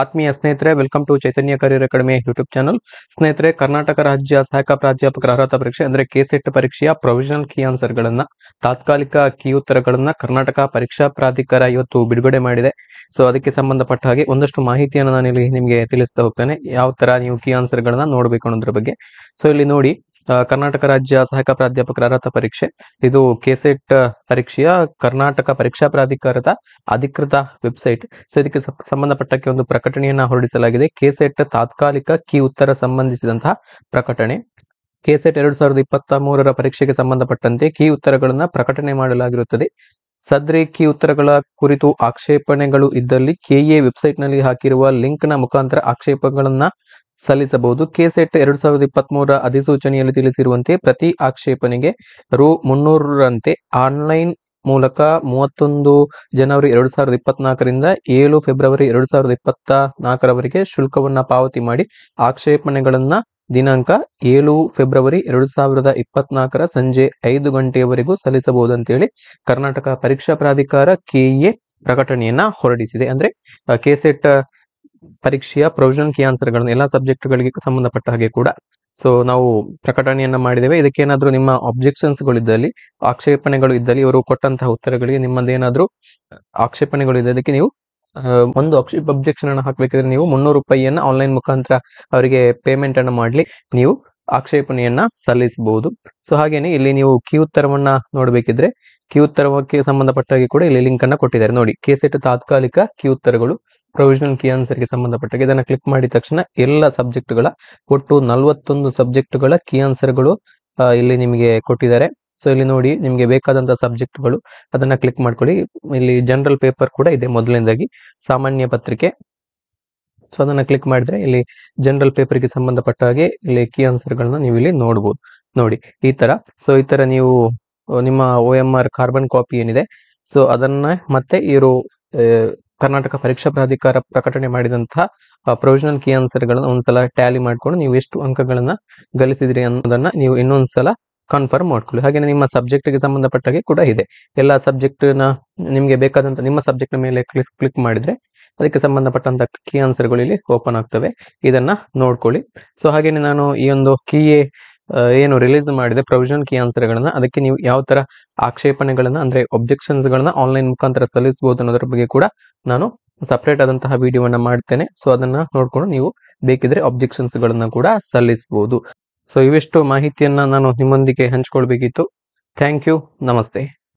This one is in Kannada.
ಆತ್ಮೀಯ ಸ್ನೇಹಿತರೆ welcome to Chaitanya career academy YouTube channel ಸ್ನೇಹಿತರೆ ಕರ್ನಾಟಕ ರಾಜ್ಯ ಸಹಾಯಕ ಪ್ರಾಧ್ಯಾಪಕರ ಅರ್ಹತಾ ಪರೀಕ್ಷೆ ಅಂದ್ರೆ ಕೆಸೆಟ್ e ಪರೀಕ್ಷೆಯ ಪ್ರೊವಿಷನಲ್ ಕೀ ಆನ್ಸರ್ ಗಳನ್ನ ತಾತ್ಕಾಲಿಕ ಕೀ ಉತ್ತರಗಳನ್ನ ಕರ್ನಾಟಕ ಪರೀಕ್ಷಾ ಪ್ರಾಧಿಕಾರ ಇವತ್ತು ಬಿಡುಗಡೆ ಮಾಡಿದೆ ಸೊ ಅದಕ್ಕೆ ಸಂಬಂಧಪಟ್ಟ ಹಾಗೆ ಒಂದಷ್ಟು ಮಾಹಿತಿಯನ್ನು ನಾನು ಇಲ್ಲಿ ನಿಮಗೆ ತಿಳಿಸ್ತಾ ಹೋಗ್ತೇನೆ ಯಾವ ತರ ನೀವು ಕೀ ಆನ್ಸರ್ ಗಳನ್ನ ನೋಡ್ಬೇಕು ಅನ್ನೋದ್ರ ಬಗ್ಗೆ ಸೊ ಇಲ್ಲಿ ನೋಡಿ ಕರ್ನಾಟಕ ರಾಜ್ಯ ಸಹಾಯಕ ಪ್ರಾಧ್ಯಾಪಕರ ಅರ್ಹತಾ ಪರೀಕ್ಷೆ ಇದು ಕೆಸೆಟ್ ಪರೀಕ್ಷೆಯ ಕರ್ನಾಟಕ ಪರೀಕ್ಷಾ ಪ್ರಾಧಿಕಾರದ ಅಧಿಕೃತ ವೆಬ್ಸೈಟ್ ಸೊ ಇದಕ್ಕೆ ಸಂಬಂಧಪಟ್ಟಕ್ಕೆ ಒಂದು ಪ್ರಕಟಣೆಯನ್ನ ಹೊರಡಿಸಲಾಗಿದೆ ಕೆಸೆಟ್ ತಾತ್ಕಾಲಿಕ ಕಿ ಉತ್ತರ ಸಂಬಂಧಿಸಿದಂತಹ ಪ್ರಕಟಣೆ ಕೆಸೆಟ್ ಎರಡು ಸಾವಿರದ ಇಪ್ಪತ್ತ ಮೂರರ ಪರೀಕ್ಷೆಗೆ ಸಂಬಂಧಪಟ್ಟಂತೆ ಕಿ ಉತ್ತರಗಳನ್ನು ಪ್ರಕಟಣೆ ಮಾಡಲಾಗಿರುತ್ತದೆ ಸದ್ರೇಕಿ ಉತ್ತರಗಳ ಕುರಿತು ಆಕ್ಷೇಪಣೆಗಳು ಇದ್ದಲ್ಲಿ ಕೆಎ ನಲ್ಲಿ ಹಾಕಿರುವ ಲಿಂಕ್ ನ ಮುಖಾಂತರ ಆಕ್ಷೇಪಗಳನ್ನ ಸಲ್ಲಿಸಬಹುದು ಕೆಸೆಟ್ ಎರಡು ಸಾವಿರದ ಇಪ್ಪತ್ತ್ಮೂರ ಅಧಿಸೂಚನೆಯಲ್ಲಿ ತಿಳಿಸಿರುವಂತೆ ಪ್ರತಿ ಆಕ್ಷೇಪಣೆಗೆ ರು ಮುನ್ನೂರರಂತೆ ಆನ್ಲೈನ್ ಮೂಲಕ ಮೂವತ್ತೊಂದು ಜನವರಿ ಎರಡು ಸಾವಿರದ ಇಪ್ಪತ್ನಾಲ್ಕರಿಂದ ಏಳು ಫೆಬ್ರವರಿ ಎರಡು ಸಾವಿರದ ಇಪ್ಪತ್ತ ನಾಲ್ಕರವರೆಗೆ ಶುಲ್ಕವನ್ನು ಪಾವತಿ ಮಾಡಿ ಆಕ್ಷೇಪಣೆಗಳನ್ನು ದಿನಾಂಕ ಏಳು ಫೆಬ್ರವರಿ ಎರಡು ಸಾವಿರದ ಇಪ್ಪತ್ನಾಲ್ಕರ ಸಂಜೆ ಐದು ಗಂಟೆಯವರೆಗೂ ಸಲ್ಲಿಸಬಹುದಂತೇಳಿ ಕರ್ನಾಟಕ ಪರೀಕ್ಷಾ ಪ್ರಾಧಿಕಾರ ಕೆಎ ಪ್ರಕಟಣೆಯನ್ನ ಹೊರಡಿಸಿದೆ ಅಂದ್ರೆ ಕೆಸೆಟ್ ಪರೀಕ್ಷೆಯ ಪ್ರೊವಿಷನ್ ಕಿ ಆನ್ಸರ್ ಎಲ್ಲಾ ಸಬ್ಜೆಕ್ಟ್ ಗಳಿಗೆ ಸಂಬಂಧಪಟ್ಟ ಹಾಗೆ ಕೂಡ ಸೊ ನಾವು ಪ್ರಕಟಣೆಯನ್ನ ಮಾಡಿದ್ದೇವೆ ಇದಕ್ಕೇನಾದ್ರೂ ನಿಮ್ಮ ಅಬ್ಜೆಕ್ಷನ್ಸ್ ಇದ್ದಲ್ಲಿ ಆಕ್ಷೇಪಣೆಗಳು ಇದ್ದಲ್ಲಿ ಇವರು ಕೊಟ್ಟಂತಹ ಉತ್ತರಗಳಿಗೆ ನಿಮ್ಮದೇನಾದ್ರೂ ಆಕ್ಷೇಪಣೆಗಳು ಇದೆ ಅದಕ್ಕೆ ನೀವು ಒಂದು ಅಕ್ಷಿಪ್ ಅಬ್ಜೆಕ್ಷನ್ ಅನ್ನು ಹಾಕಬೇಕಾದ್ರೆ ನೀವು ಮುನ್ನೂರು ರೂಪಾಯಿಯನ್ನ ಆನ್ಲೈನ್ ಮುಖಾಂತರ ಅವರಿಗೆ ಪೇಮೆಂಟ್ ಅನ್ನು ಮಾಡಲಿ ನೀವು ಆಕ್ಷೇಪಣೆಯನ್ನ ಸಲ್ಲಿಸಬಹುದು ಸೊ ಹಾಗೇನೆ ಇಲ್ಲಿ ನೀವು ಕಿ ಉತ್ತರವನ್ನ ನೋಡಬೇಕಿದ್ರೆ ಕಿ ಉತ್ತರಕ್ಕೆ ಸಂಬಂಧಪಟ್ಟ ಹಾಗೆ ಕೂಡ ಇಲ್ಲಿ ಲಿಂಕ್ ಅನ್ನ ಕೊಟ್ಟಿದ್ದಾರೆ ನೋಡಿ ಕೆ ಸೆಟ್ ತಾತ್ಕಾಲಿಕ ಕಿ ಉತ್ತರಗಳು ಪ್ರೊವಿಷನಲ್ ಕಿ ಆನ್ಸರ್ಗೆ ಸಂಬಂಧಪಟ್ಟ ಇದನ್ನ ಕ್ಲಿಕ್ ಮಾಡಿದ ತಕ್ಷಣ ಎಲ್ಲ ಗಳ ಒಟ್ಟು ನಲವತ್ತೊಂದು ಸಬ್ಜೆಕ್ಟ್ಗಳ ಕಿ ಆನ್ಸರ್ಗಳು ಇಲ್ಲಿ ನಿಮಗೆ ಕೊಟ್ಟಿದ್ದಾರೆ ಸೊ ಇಲ್ಲಿ ನೋಡಿ ನಿಮಗೆ ಬೇಕಾದಂತಹ ಸಬ್ಜೆಕ್ಟ್ಗಳು ಅದನ್ನ ಕ್ಲಿಕ್ ಮಾಡ್ಕೊಳ್ಳಿ ಇಲ್ಲಿ ಜನರಲ್ ಪೇಪರ್ ಕೂಡ ಇದೆ ಮೊದಲನೇದಾಗಿ ಸಾಮಾನ್ಯ ಪತ್ರಿಕೆ ಸೊ ಅದನ್ನ ಕ್ಲಿಕ್ ಮಾಡಿದ್ರೆ ಇಲ್ಲಿ ಜನರಲ್ ಗೆ ಸಂಬಂಧಪಟ್ಟ ಹಾಗೆ ಇಲ್ಲಿ ಕೀ ಗಳನ್ನ ನೀವು ಇಲ್ಲಿ ನೋಡಬಹುದು ನೋಡಿ ಈ ತರ ಸೊ ಈ ತರ ನೀವು ನಿಮ್ಮ O M R carbon copy ಏನಿದೆ ಸೊ ಅದನ್ನ ಮತ್ತೆ ಇವರು ಕರ್ನಾಟಕ ಪರೀಕ್ಷಾ ಪ್ರಾಧಿಕಾರ ಪ್ರಕಟಣೆ ಮಾಡಿದಂತಹ ಪ್ರೊವಿಷನಲ್ ಕೀ ಆನ್ಸರ್ಗಳನ್ನ ಒಂದ್ಸಲ ಟ್ಯಾಲಿ ಮಾಡ್ಕೊಂಡು ನೀವು ಎಷ್ಟು ಅಂಕಗಳನ್ನ ಗಳಿಸಿದ್ರಿ ಅನ್ನೋದನ್ನ ನೀವು ಇನ್ನೊಂದ್ಸಲ ಕನ್ಫರ್ಮ್ ಮಾಡ್ಕೊಳ್ಳಿ ಹಾಗೆ ನಿಮ್ಮ ಸಬ್ಜೆಕ್ಟ್ಗೆ ಸಂಬಂಧಪಟ್ಟಾಗೆ ಕೂಡ ಇದೆ ಎಲ್ಲ ನ ನಿಮಗೆ ಬೇಕಾದಂತ ನಿಮ್ಮ ಸಬ್ಜೆಕ್ಟ್ನ ಮೇಲೆ ಕ್ಲಿಕ್ ಕ್ಲಿಕ್ ಮಾಡಿದ್ರೆ ಅದಕ್ಕೆ ಸಂಬಂಧಪಟ್ಟಂತ ಕೀ ಆನ್ಸರ್ಗಳು ಇಲ್ಲಿ ಓಪನ್ ಆಗ್ತವೆ ಇದನ್ನ ನೋಡ್ಕೊಳ್ಳಿ ಸೊ ಹಾಗೆಯೇ ನಾನು ಈ ಒಂದು ಕೀಯೇ ಏನು ರಿಲೀಸ್ ಮಾಡಿದೆ ಪ್ರೊವಿಷನ್ ಕೀ ಆನ್ಸರ್ಗಳನ್ನ ಅದಕ್ಕೆ ನೀವು ಯಾವ ತರ ಆಕ್ಷೇಪಣೆಗಳನ್ನ ಅಂದ್ರೆ ಗಳನ್ನ ಆನ್ಲೈನ್ ಮುಖಾಂತರ ಸಲ್ಲಿಸಬಹುದು ಅನ್ನೋದ್ರ ಬಗ್ಗೆ ಕೂಡ ನಾನು ಸಪ್ರೇಟ್ ಆದಂತಹ ವಿಡಿಯೋವನ್ನ ಮಾಡ್ತೇನೆ ಸೊ ಅದನ್ನ ನೋಡ್ಕೊಂಡು ನೀವು ಬೇಕಿದ್ರೆ ಅಬ್ಜೆಕ್ಷನ್ಸ್ ಗಳನ್ನ ಕೂಡ ಸಲ್ಲಿಸಬಹುದು ಸೊ ಇವಿಷ್ಟು ಮಾಹಿತಿಯನ್ನ ನಾನು ನಿಮ್ಮೊಂದಿಗೆ ಹಂಚ್ಕೊಳ್ಬೇಕಿತ್ತು ಥ್ಯಾಂಕ್ ಯು ನಮಸ್ತೆ